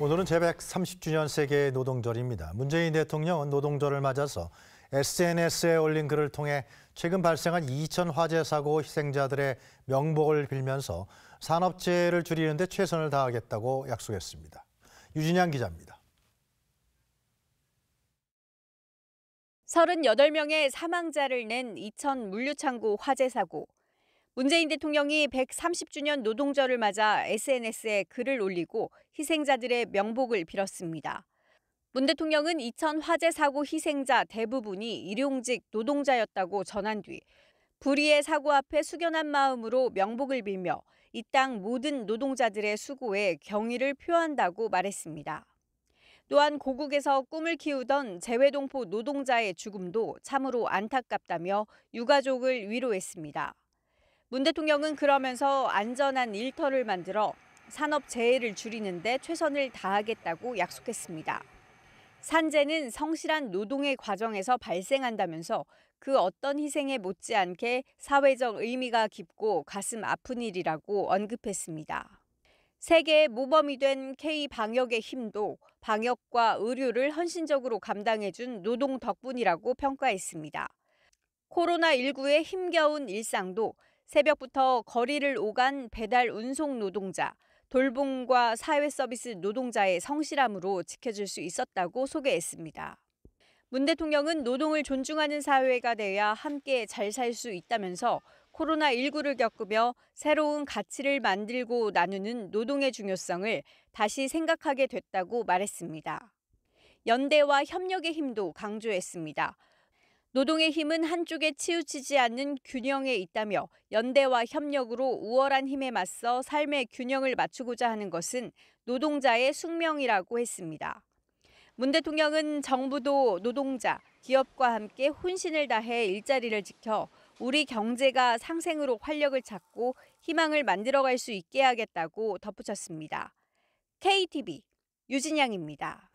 오늘은 제130주년 세계 노동절입니다. 문재인 대통령은 노동절을 맞아서 SNS에 올린 글을 통해 최근 발생한 2천 화재 사고 희생자들의 명복을 빌면서 산업재해를 줄이는 데 최선을 다하겠다고 약속했습니다. 유진양 기자입니다. 38명의 사망자를 낸2천 물류창고 화재 사고. 문재인 대통령이 130주년 노동절을 맞아 SNS에 글을 올리고 희생자들의 명복을 빌었습니다. 문 대통령은 이천 화재 사고 희생자 대부분이 일용직 노동자였다고 전한 뒤 불의의 사고 앞에 숙연한 마음으로 명복을 빌며 이 땅 모든 노동자들의 수고에 경의를 표한다고 말했습니다. 또한 고국에서 꿈을 키우던 재외동포 노동자의 죽음도 참으로 안타깝다며 유가족을 위로했습니다. 문 대통령은 그러면서 안전한 일터를 만들어 산업 재해를 줄이는데 최선을 다하겠다고 약속했습니다. 산재는 성실한 노동의 과정에서 발생한다면서 그 어떤 희생에 못지않게 사회적 의미가 깊고 가슴 아픈 일이라고 언급했습니다. 세계의 모범이 된 K-방역의 힘도 방역과 의료를 헌신적으로 감당해준 노동 덕분이라고 평가했습니다. 코로나19의 힘겨운 일상도 새벽부터 거리를 오간 배달 운송 노동자, 돌봄과 사회 서비스 노동자의 성실함으로 지켜질 수 있었다고 소개했습니다. 문 대통령은 노동을 존중하는 사회가 돼야 함께 잘 살 수 있다면서 코로나19를 겪으며 새로운 가치를 만들고 나누는 노동의 중요성을 다시 생각하게 됐다고 말했습니다. 연대와 협력의 힘도 강조했습니다. 노동의 힘은 한쪽에 치우치지 않는 균형에 있다며 연대와 협력으로 우월한 힘에 맞서 삶의 균형을 맞추고자 하는 것은 노동자의 숙명이라고 했습니다. 문 대통령은 정부도 노동자, 기업과 함께 혼신을 다해 일자리를 지켜 우리 경제가 상생으로 활력을 찾고 희망을 만들어갈 수 있게 하겠다고 덧붙였습니다. KTV 유진양입니다.